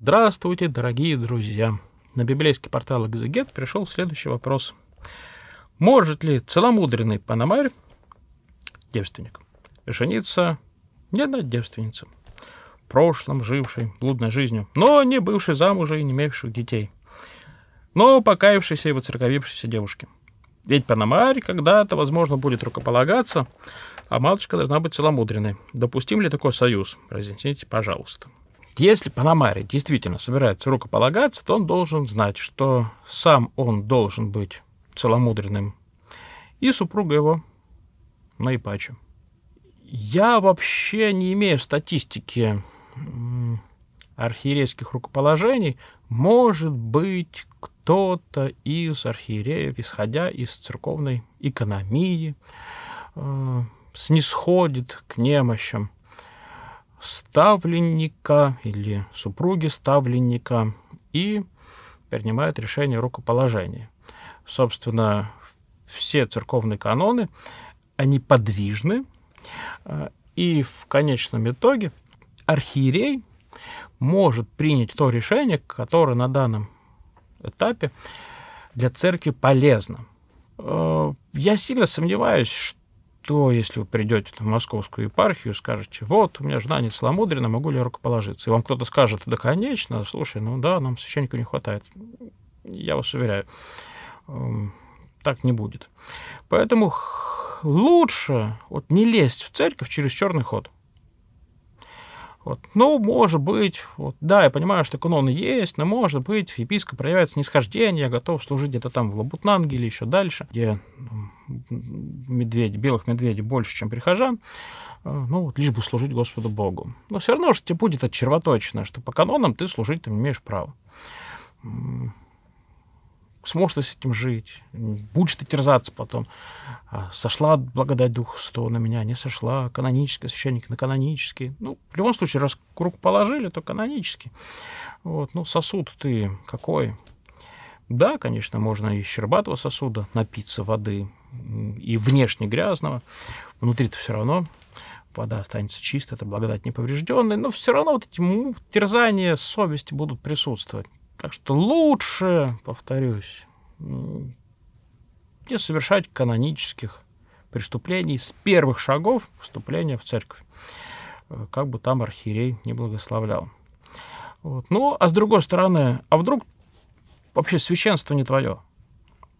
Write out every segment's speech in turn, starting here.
Здравствуйте, дорогие друзья! На библейский портал «Экзегет» пришел следующий вопрос. Может ли целомудренный панамарь, девственник, жениться не на девственнице, прошлом жившей блудной жизнью, но не бывшей замужей и не имевшей детей, но покаявшейся и воцерковившейся девушке? Ведь панамарь когда-то, возможно, будет рукополагаться, а матушка должна быть целомудренной. Допустим ли такой союз? Разъясните, пожалуйста. Если пономарь действительно собирается рукополагаться, то он должен знать, что сам он должен быть целомудренным, и супруга его наипаче. Я вообще не имею статистики архиерейских рукоположений. Может быть, кто-то из архиереев, исходя из церковной экономии, э, снисходит к немощам ставленника или супруги ставленника и принимает решение рукоположения. Собственно, все церковные каноны, они подвижны, э, и в конечном итоге архиерей может принять то решение, которое на данном этапе для церкви полезно. Э, я сильно сомневаюсь, то если вы придете в московскую епархию, скажете, вот, у меня жена не целомудрена, могу ли я рукоположиться? И вам кто-то скажет, да, конечно, слушай, ну да, нам священника не хватает. Я вас уверяю, эм, так не будет. Поэтому лучше вот, не лезть в церковь через черный ход – вот. Ну, может быть, вот, да, я понимаю, что каноны есть, но может быть, епископ проявляет снисхождение, готов служить где-то там в Лабутнанге или еще дальше, где медведь, белых медведей больше, чем прихожан, э, ну, вот, лишь бы служить Господу Богу. Но все равно, же тебе будет от червоточина, что по канонам ты служить там имеешь право сможешь ты с этим жить, будешь ты терзаться потом. А, сошла благодать Духа Святого на меня, не сошла, канонический священник на канонический. Ну, в любом случае, раз круг положили, то канонический. Вот, ну, сосуд ты какой? Да, конечно, можно из щербатого сосуда напиться воды и внешне грязного. Внутри-то все равно вода останется чистой, это благодать неповрежденная, но все равно вот эти терзания совести будут присутствовать. Так что лучше, повторюсь, не совершать канонических преступлений с первых шагов вступления в церковь, э, как бы там архиерей не благословлял. Вот. Ну, а с другой стороны, а вдруг вообще священство не твое?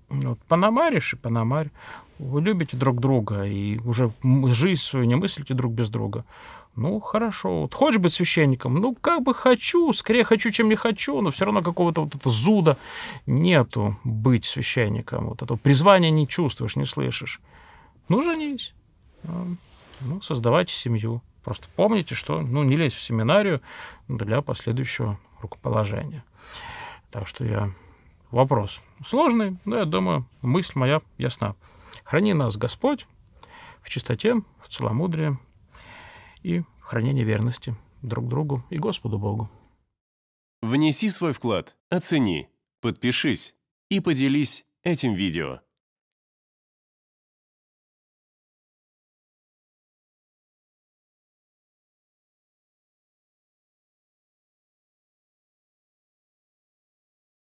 Вот, панамаришь и панамарь. Вы любите друг друга и уже жизнь свою не мыслите друг без друга. Ну, хорошо. Вот хочешь быть священником? Ну, как бы хочу, скорее хочу, чем не хочу, но все равно какого-то вот этого зуда нету быть священником. Вот этого призвания не чувствуешь, не слышишь. Ну, женись. А, ну, создавайте семью. Просто помните, что ну, не лезь в семинарию для последующего рукоположения. Так что я вопрос сложный, но я думаю, мысль моя ясна. Храни нас, Господь, в чистоте, в целомудрии и в хранении верности друг другу и Господу Богу. Внеси свой вклад, оцени, подпишись и поделись этим видео.